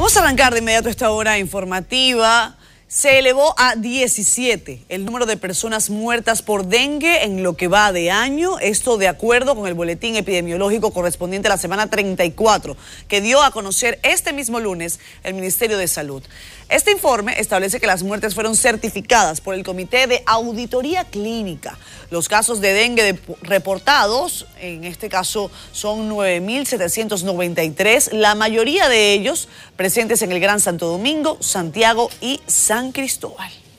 Vamos a arrancar de inmediato esta hora informativa. Se elevó a 17 el número de personas muertas por dengue en lo que va de año, esto de acuerdo con el boletín epidemiológico correspondiente a la semana 34 que dio a conocer este mismo lunes el Ministerio de Salud. Este informe establece que las muertes fueron certificadas por el Comité de Auditoría Clínica. Los casos de dengue reportados, en este caso son 9.793, la mayoría de ellos presentes en el Gran Santo Domingo, Santiago y San Cristóbal.